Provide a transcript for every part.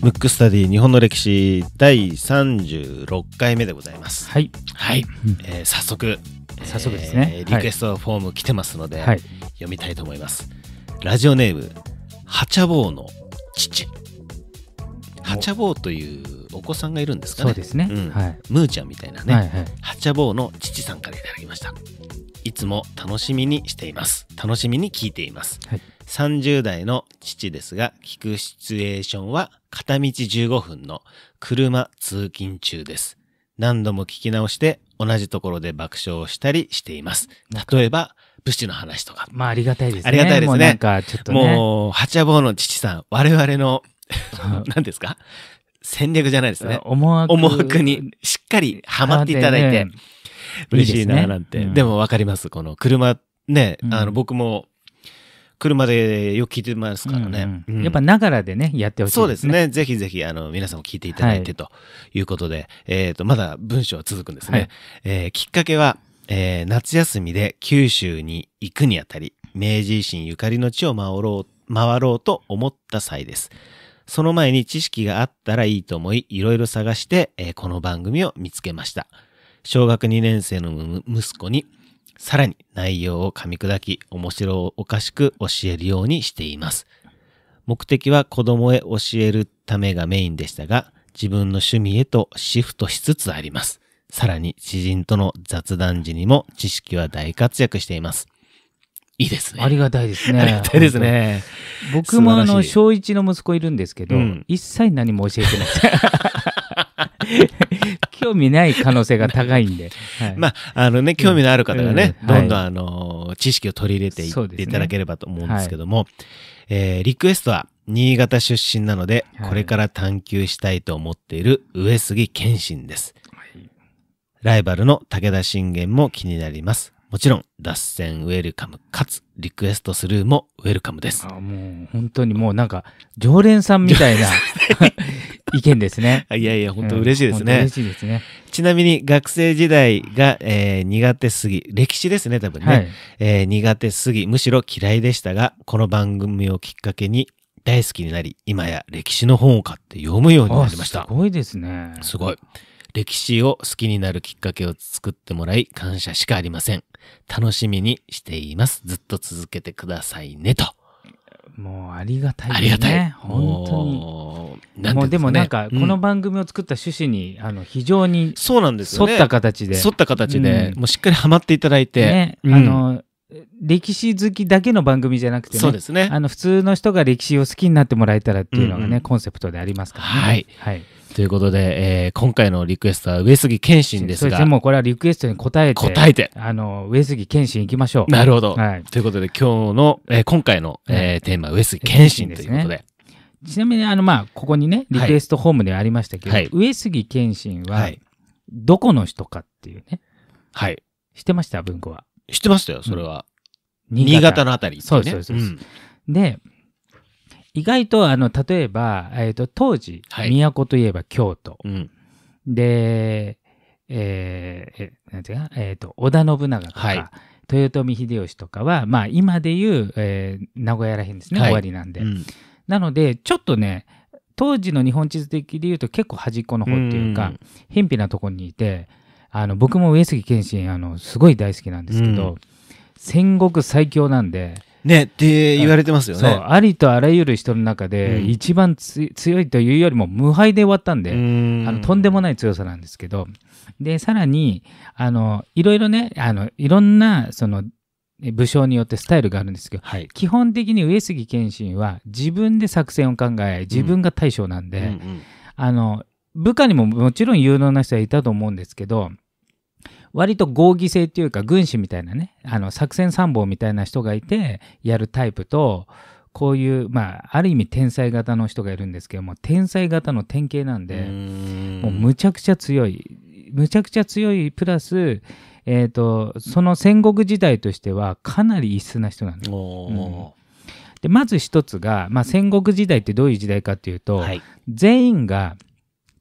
ブックスタディ日本の歴史第36回目でございます。はい、はい、えー、早速早速ですね、えー、リクエストフォーム来てますので、はい、読みたいと思います。ラジオネームハチャボウの父ハチャボウというお子さんがいるんですかね。そうですね。うん、はい、ーちゃんみたいなね、はちゃぼハチャボウの父さんからいただきました。いつも楽しみにしています。楽しみに聞いています。はい30代の父ですが、聞くシチュエーションは片道15分の車通勤中です。何度も聞き直して同じところで爆笑したりしています。例えば、武士の話とか。まあありがたいですね。ありがたいですね。もうなんかちょっと、ね、もう、ハチャボーの父さん、我々の、何ですか戦略じゃないですね。思惑思惑にしっかりハマっていただいて、嬉しいななんて。でもわかります。この車、ね、あの僕も車でよく聞いてますからね。やっぱながらでね、やってほしいですね。そうですね。ぜひぜひ、あの、皆さんも聞いていただいてということで、えと、まだ文章は続くんですね。えきっかけは、えー、夏休みで九州に行くにあたり、明治維新ゆかりの地を回ろう、回ろうと思った際です。その前に知識があったらいいと思い、いろいろ探して、えー、この番組を見つけました。小学2年生の息子に、さらに内容を噛み砕き、面白おかしく教えるようにしています。目的は子供へ教えるためがメインでしたが、自分の趣味へとシフトしつつあります。さらに知人との雑談時にも知識は大活躍しています。いいですね。ありがたいですね。ありがたいですね。僕もあの、小一の息子いるんですけど、うん、一切何も教えてない。興味ない可能性が高いんで。はい、まあ、あのね、興味のある方がね、うんうん、どんどんあの、知識を取り入れていっていただければと思うんですけども、ねはい、えー、リクエストは、新潟出身なので、これから探求したいと思っている上杉謙信です。ライバルの武田信玄も気になります。もちろん、脱線ウェルカム、かつ、リクエストスルーもウェルカムです。あもう、本当にもうなんか、常連さんみたいな 意見ですね。いやいや、本当嬉しいですね。うん、嬉しいですね。ちなみに学生時代が、えー、苦手すぎ、歴史ですね、多分ね、はい、えー、苦手すぎ、むしろ嫌いでしたが、この番組をきっかけに大好きになり、今や歴史の本を買って読むようになりました。すごいですね。すごい。歴史を好きになるきっかけを作ってもらい、感謝しかありません。楽しみにしています。ずっと続けてくださいね、と。もうありがたいですね。ありがたい。本当に。もうでもなんかこの番組を作った趣旨に、あの非常にそうなんです沿った形で沿った形で、もうしっかりはまっていただいて、あの歴史好きだけの番組じゃなくて、そうですねあの普通の人が歴史を好きになってもらえたらっていうのがね、コンセプトでありますからね。はい、はいということで、えー、今回のリクエストは上杉謙信ですが。そうですもうこれはリクエストに答えて。答えて。あの、上杉謙信いきましょう。なるほど。はい、ということで、今日の、えー、今回の、えー、テーマ、上杉謙信ということで。ちなみにあの、まあ、ここにね、リクエストホームでありましたけど、はい、上杉謙信は、どこの人かっていうね。はい。知ってました文庫は。知ってましたよ、それは。うん、新潟新潟のあたり、ね、そうです、そうです。うん、で、意外と、あの、例えば、えっ、ー、と、当時、はい、都といえば京都。うん、で、えー、えなんていうか、えっ、ー、と、織田信長とか、はい、豊臣秀吉とかは、まあ、今でいう、えー、名古屋らへんですね、はい、終わりなんで。うんなので、ちょっとね、当時の日本地図的で言うと結構端っこの方っていうか、偏僻なところにいて、あの、僕も上杉謙信、あの、すごい大好きなんですけど、戦国最強なんで、ね、って言われてますよね。ありとあらゆる人の中で、一番強いというよりも無敗で終わったんで、ん、あのとんでもない強さなんですけど、で、さらに、あの、いろいろね、あの、いろんな、その、武将によってスタイルがあるんですけど、はい、基本的に上杉謙信は自分で作戦を考え自分が大将なんで、うんうんうん、あの部下にももちろん有能な人はいたと思うんですけど割と合議制っていうか軍師みたいなねあの作戦参謀みたいな人がいてやるタイプとこういう、まあ、ある意味天才型の人がいるんですけども天才型の典型なんでもうむちゃくちゃ強いむちゃくちゃ強いプラスえーと、その戦国時代としてはかなり異質な人なんです。でまず一つが、まあ、戦国時代ってどういう時代かっていうと、はい、全員が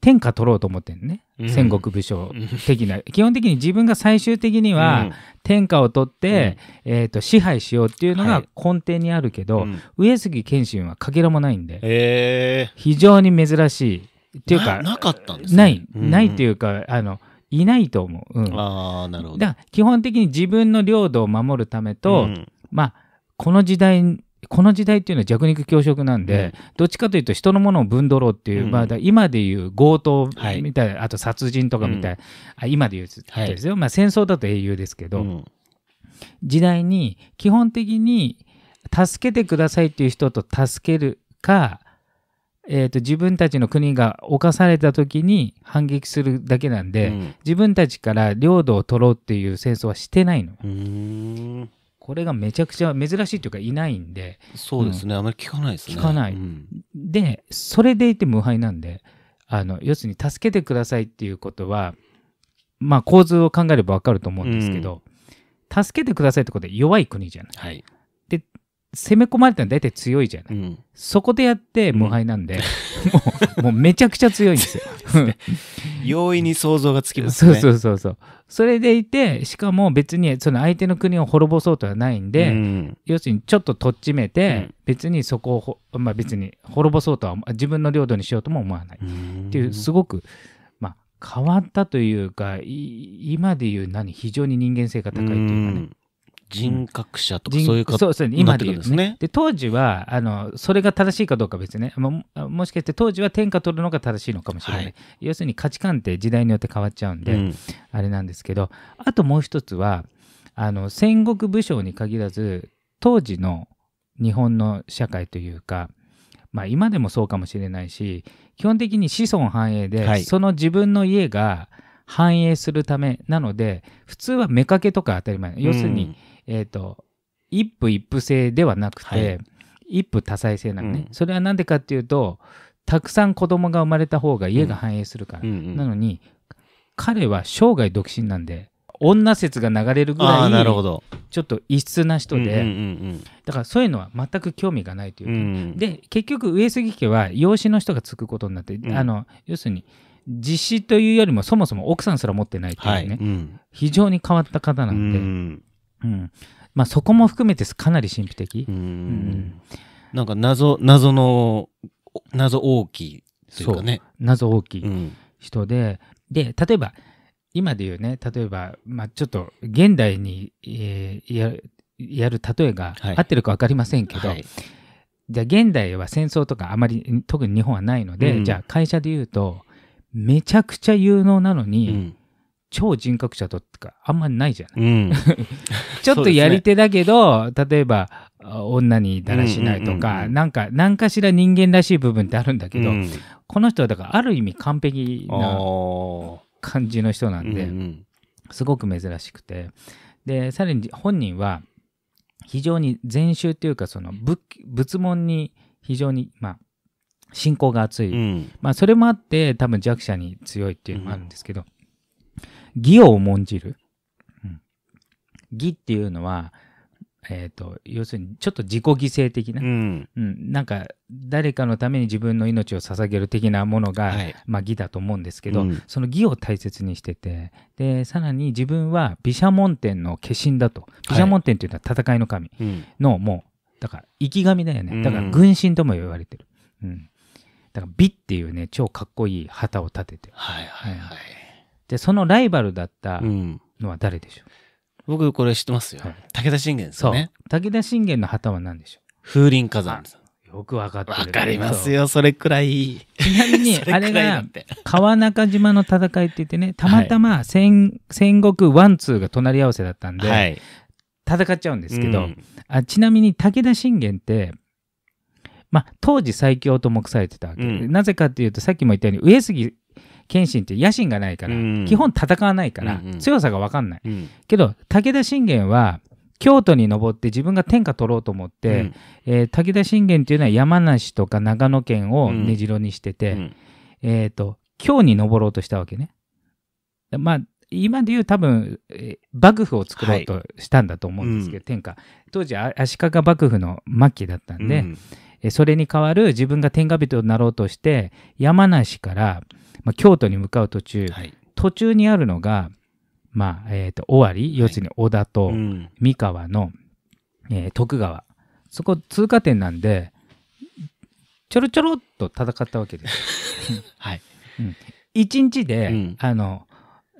天下取ろうと思ってるね、うん、戦国武将的な基本的に自分が最終的には天下を取って、うん、えーと、支配しようっていうのが根底にあるけど、はい、上杉謙信はかけらもないんで、えー、非常に珍しいっていうかなかったんです、ね、ないないっていうかあのいないと思う。うん、ああ、なるほど。だから基本的に自分の領土を守るためと、うん、まあ、この時代、この時代っていうのは弱肉強食なんで、うん、どっちかというと人のものをぶんどろうっていう、うん、まあ、今でいう強盗みたいな、はい、あと殺人とかみたいな、あ今でいうですよ、はい、まあ、戦争だと英雄ですけど、時代に基本的に助けてくださいっていう人と助けるかえーと、自分たちの国が侵された時に反撃するだけなんで、うん、自分たちから領土を取ろうっていう戦争はしてないの。これがめちゃくちゃ珍しいというかいないんでそうですね、うん、あまり聞かないですね。聞かない。うん、でそれでいて無敗なんであの要するに助けてくださいっていうことはまあ構図を考えれば分かると思うんですけど、助けてくださいってことで弱い国じゃない。はい攻め込まれたら大体強いじゃない、うん、そこでやって無敗なんで、うん、もうもうめちゃくちゃ強いんですよ 容易に想像がつきますねそうそうそうそうそれでいてしかも別にその相手の国を滅ぼそうとはないんで、うん、要するにちょっととっちめて、別にそこをまあ、別に滅ぼそうとは自分の領土にしようとも思わないっていうすごくまあ変わったというか今でいう何非常に人間性が高いというかね、人格者とかそういう方、うん、そうですね今で言うですねで当時はあのそれが正しいかどうか別にねももしかして当時は天下取るのが正しいのかもしれない、はい、要するに価値観って時代によって変わっちゃうんで、うん、あれなんですけどあともう一つはあの戦国武将に限らず当時の日本の社会というか、まあ、今でもそうかもしれないし基本的に子孫繁栄で、はい、その自分の家が繁栄するためなので普通は妾とか当たり前要するに、えっ、ー、と、一夫一夫制ではなくて、はい、一夫多妻制なのね、うん、それは何でかっていうと、たくさん子供が生まれた方が家が繁栄するから。うんうんうん、なのに、彼は生涯独身なんで、女説が流れるぐらいなるほどちょっと異質な人で、うんうんうん、だからそういうのは全く興味がないというか、うんうん、で結局上杉家は養子の人がつくことになって、うん、あの要するに実子というよりもそもそも奥さんすら持ってないというね、はいうん、非常に変わった方なんで、うん、うんまあ、そこも含めてかなり神秘的。うん、なんか謎謎の謎大きいというかね謎大きい人で、うん、で例えば今で言うね例えば、まあ、ちょっと現代に、えー、ややる例えが合ってるか分かりませんけど、はい、じゃあ現代は戦争とかあまり特に日本はないので、うん、じゃあ会社で言うとめちゃくちゃ有能なのに、超人格者とかあんまりないじゃない、うん、ちょっとやり手だけど、ね、例えば女にだらしないとか、うんうんうん、なんか何かしら人間らしい部分ってあるんだけど、うん、この人はだからある意味完璧な感じの人なんで、うんうん、すごく珍しくてでさらに本人は非常に禅宗というかその仏仏門に非常にまあ信仰が厚い、うん、まあそれもあって多分弱者に強いっていうのもあるんですけど、うん義を重んじる。うん、義っていうのは、えーと、要するにちょっと自己犠牲的な、うん、うん、なんか誰かのために自分の命を捧げる的なものが、はい、まあ、義だと思うんですけど、うん、その義を大切にしててでさらに自分は毘沙門天の化身だと毘沙門天っていうのは戦いの神の、もうだから生き神だよねだから軍神とも言われてる、うん、だから美っていうね超かっこいい旗を立ててはいはいはい、で、そのライバルだったのは誰でしょう、うん、僕これ知ってますよ。はい、武田信玄ですね。武田信玄の旗は何でしょう風林火山よくわかってる。わかりますよ、それくらい。ちなみに、あれが、川中島の戦いって言ってね、たまたま戦はい、戦国ワンツーが隣り合わせだったんで、はい、戦っちゃうんですけど、うん、あちなみに武田信玄って、まあ、当時最強と目されてたわけうん、なぜかっていうと、さっきも言ったように、上杉謙信って野心がないから、うん、基本戦わないから、うんうん、強さが分かんない、うん、けど武田信玄は京都に登って自分が天下取ろうと思って、うん、えー、武田信玄っていうのは山梨とか長野県を根城にしてて、えー、と京に登ろうとしたわけね。まあ今でいう多分、えー、幕府を作ろうとしたんだと思うんですけど、はい、天下当時足利幕府の末期だったんで、うん、それに代わる自分が天下人になろうとして山梨から、まあ、京都に向かう途中、はい、途中にあるのが、まあえーと、尾張要するに織田と三河の、はいうん、えー、徳川そこ通過点なんでちょろちょろっと戦ったわけです。はい、うん、1日で、うん、あの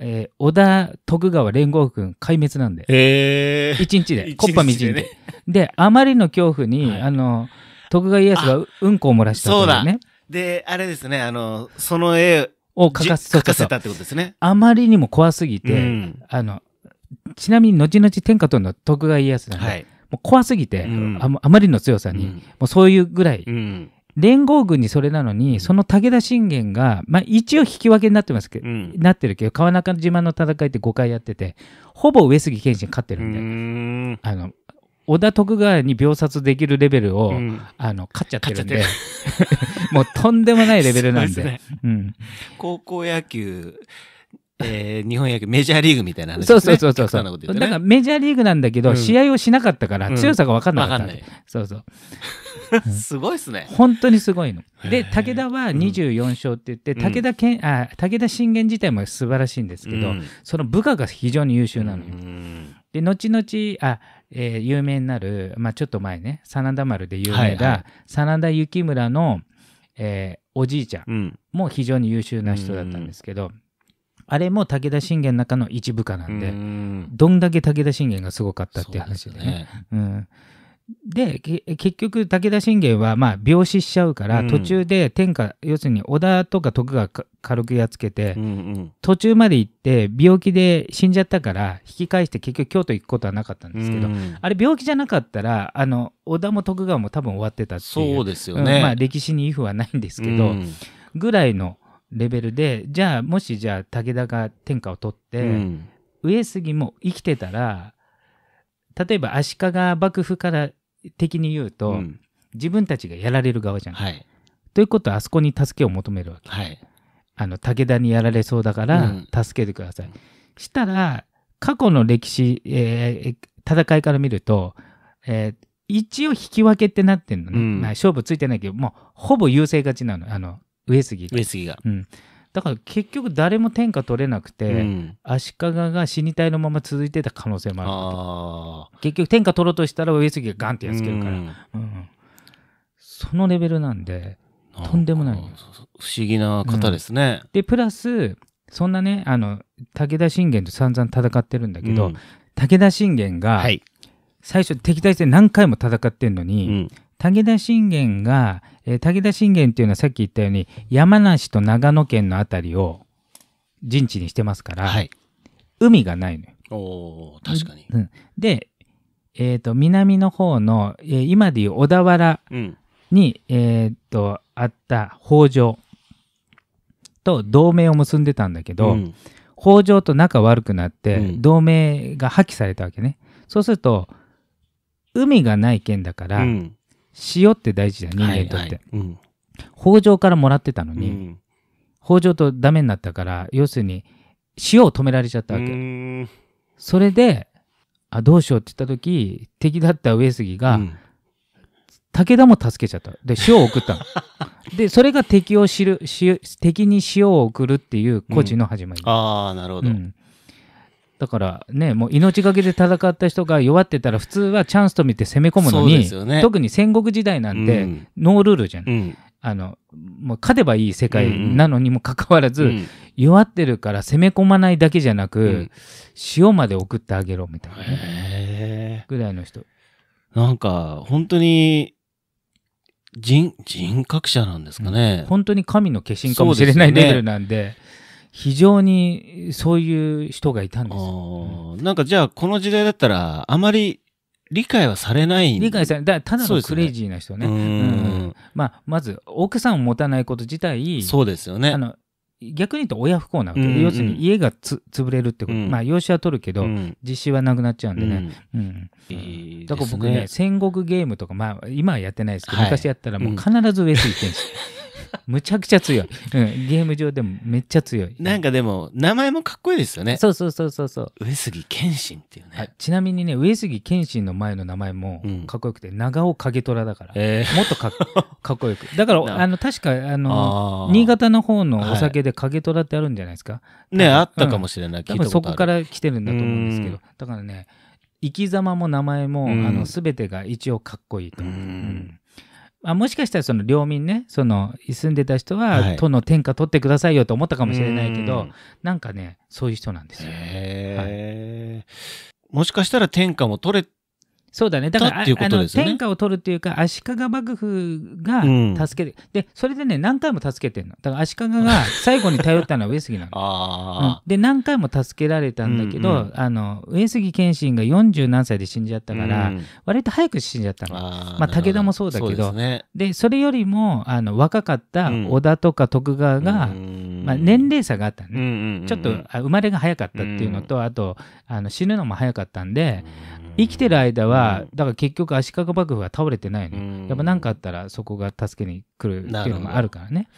えー、織田徳川連合軍壊滅なんで、えー、1日でコッパみじんで、であまりの恐怖に、はい、あの徳川家康がうんこを漏らしたわけですね。で、あれですね、あの、その絵を描かせかせたってことですね。あまりにも怖すぎて、うん、あの、ちなみに後々天下取るのは徳川家康なんで、はい、もう怖すぎて、うん、あ、あまりの強さに、うん、もうそういうぐらい、連合軍にそれなのに、その武田信玄が、まあ、一応引き分けになってますけど、うん、なってるけど、川中島の戦いって5回やってて、ほぼ上杉謙信勝ってるんで、んあの、織田徳川に秒殺できるレベルを、うん、あの勝っちゃってるんでもうとんでもないレベルなんで、ねうん、高校野球えー、日本野球メジャーリーグみたいな話、そうそうそうそうそう、ね、だからメジャーリーグなんだけど、うん、試合をしなかったから強さが分かんなかった、うん、そうそうすごいっすね本当にすごいので武田は24勝って言って、うん、武田健あ武田信玄自体も素晴らしいんですけど、その部下が非常に優秀なのよ、で後々あえー、有名になる、まあ、ちょっと前ね、真田丸で有名な、はいはい、真田幸村の、えー、おじいちゃんも非常に優秀な人だったんですけど、うん、あれも武田信玄の中の一部下なんで、うん、どんだけ武田信玄がすごかったっていう話でね。ねで結局武田信玄はまあ病死しちゃうから、うん、途中で天下要するに織田とか徳川軽くやっつけて、うんうん、途中まで行って病気で死んじゃったから引き返して結局京都行くことはなかったんですけど、うんあれ病気じゃなかったらあの織田も徳川も多分終わってたっていうそうですよね、うん、まあ、歴史に威風はないんですけど、うん、ぐらいのレベルでじゃあもしじゃあ武田が天下を取って、上杉も生きてたら例えば足利幕府から的に言うと、うん、自分たちがやられる側じゃない、はい、ということはあそこに助けを求めるわけ、はい、あの武田にやられそうだから助けてください、うん、したら過去の歴史、えー、戦いから見ると、えー、一応引き分けってなってんのね、うん、まあ、勝負ついてないけどもうほぼ優勢勝ちなのあの上杉が。上杉が、うんだから結局誰も天下取れなくて、うん、足利が死にたいのまま続いてた可能性もある結局天下取ろうとしたら上杉がガンってやっつけるから、うんうん、そのレベルなんでとんでもない不思議な方ですね、でプラスそんなねあの武田信玄と散々戦ってるんだけど、武田信玄が、はい、最初敵対して何回も戦ってんのに、武田信玄が、えー、武田信玄っていうのはさっき言ったように山梨と長野県の辺りを陣地にしてますから、はい、海がないのよ。お確かに、うん、で、えーと、南の方の、えー、今でいう小田原に、うん、えーと、あった北条と同盟を結んでたんだけど、うん、北条と仲悪くなって同盟が破棄されたわけね。そうすると海がない県だから、うん塩って大事じゃん人間にとって、はいはいうん、北条からもらってたのに、うん、北条とダメになったから要するに塩を止められちゃったわけそれであどうしようって言った時敵だった上杉が、うん、武田も助けちゃったで塩を送ったの でそれが敵を知る敵に塩を送るっていう故事の始まり、ああなるほど、うんだからね、もう命がけで戦った人が弱ってたら、普通はチャンスと見て攻め込むのに、ね、特に戦国時代なんて、ノールールじゃん。うん、あのもう勝てばいい世界なのにもかかわらず、うん弱ってるから攻め込まないだけじゃなく、うん、塩まで送ってあげろみたいな、ね、ぐらいの人。なんか本当に人人格者なんですかね、本当に神の化身かもしれないレベルなんで。非常にそういう人がいたんですよ。なんかじゃあこの時代だったらあまり理解はされない理解されないただのクレイジーな人ね、うん、まあ、まず奥さんを持たないこと自体そうですよねあの逆に言うと親不幸なわけ、要するに家がつ潰れるってこと、うん、まあ養子は取るけど、うん、実施はなくなっちゃうんでね、うん、うん、だから僕ね、戦国ゲームとかまあ今はやってないですけど、はい、昔やったらもう必ず上杉謙信。むちゃくちゃ強い、うん、ゲーム上でもめっちゃ強いなんかでも名前もかっこいいですよねそうそうそうそうそう上杉謙信っていうねちなみにね上杉謙信の前の名前もかっこよくて、うん、長尾景虎だから、えー、もっとかっ こよくだからあの確かあの新潟の方のお酒で景虎ってあるんじゃないですか、はい、ねあったかもしれない、うん、多分そこから来てるんだと思うんですけどだからね生き様も名前も、あの全てが一応かっこいいと、うん、あもしかしたらその領民ねその住んでた人は都の天下取ってくださいよと思ったかもしれないけど、はい、なんかねそういう人なんですよ、ね、はい、もしかしたら天下も取れそうだね。だから、ね、あの天下を取るっていうか、足利幕府が助けて、うん、で、それでね、何回も助けてるの。だから足利が 最後に頼ったのは上杉なの。うん、で、何回も助けられたんだけど、うんうん、あの、上杉謙信が四十何歳で死んじゃったから、うん、割と早く死んじゃったの。あまあ、武田もそうだけど、そで、ね、それよりも、あの、若かった織田とか徳川が、うんまあ、年齢差があったね、うんうんうん、ちょっと生まれが早かったっていうのと、あとあの死ぬのも早かったんで、生きてる間は、だから結局足利幕府が倒れてないの、ね、やっぱ何かあったらそこが助けに来るっていうのもあるからね。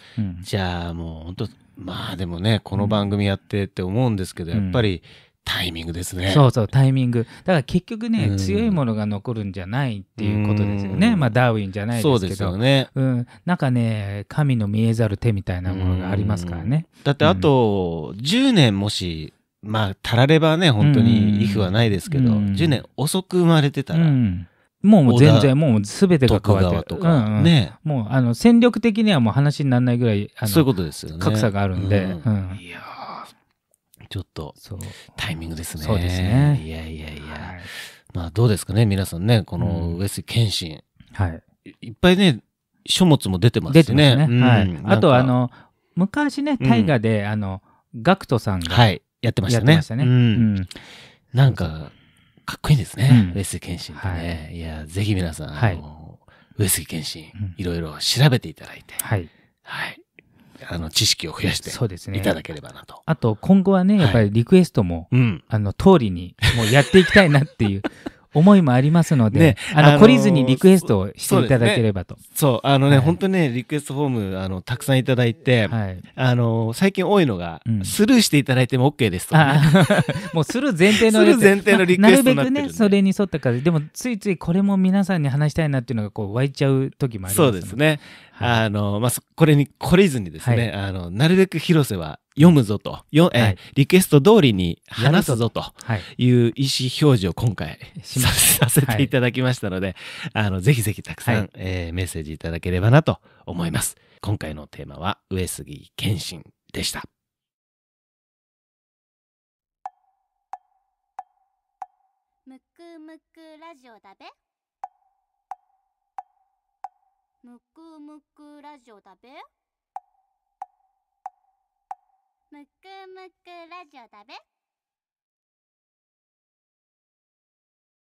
じゃあもう本当まあでもねこの番組やってって思うんですけど、やっぱり。うんタイミングですね。そうそう、タイミング。だから結局ね、うん、強いものが残るんじゃないっていうことですよね。まあ、ダーウィンじゃないですけど。そうですよね。うん。なんかね、神の見えざる手みたいなものがありますからね。だってあと、10年もし、まあ、足らればね、本当に、イフはないですけど、う10年遅く生まれてたら、うんもう全然、もうすべてが変わってる。うんね。もう、あの、戦力的にはもう話にならないぐらい、そういうことですよね。格差があるんで。うん、いやちょっとタイミングですね。そうですね。いやいやいや。はい、まあどうですかね、皆さんね、この上杉謙信。はい。いっぱいね、書物も出てますね。出てますね。うん、はい。あとあの、昔ね、大河で、うん、あの、ガクトさんが、はい、やってましたね。やってましたね。うん。うん、なんか、かっこいいですね。上杉謙信ってね。はい、いや、ぜひ皆さん、はい、上杉謙信、いろいろ調べていただいて。はい。はい。あの知識を増やしていただければなと。ね、あと今後はね、やっぱりリクエストも、はいあの通りにもうやっていきたいなっていう。思いもありますので、ね、あの、懲りずにリクエストをしていただければと。そう、ねそう、あのね、はい、本当にね、リクエストフォーム、あの、たくさんいただいて、はい、あの、最近多いのが、うん、スルーしていただいても OK ですとか、ね、もうスルー前提の、スルー前提のリクエスト なるべくね、それに沿った感じ。でも、ついついこれも皆さんに話したいなっていうのが、こう、湧いちゃう時もありますそうですね。あの、まあ、これに、これずにですね、あの、なるべく広瀬は読むぞと、よえリクエスト通りに話すぞという意思表示を今回 させていただきましたので、あの、ぜひぜひたくさん、えメッセージいただければなと思います。今回のテーマは、上杉謙信でした。むくむくラジオだべ。むくむくラジオだべむくむくラジオだべ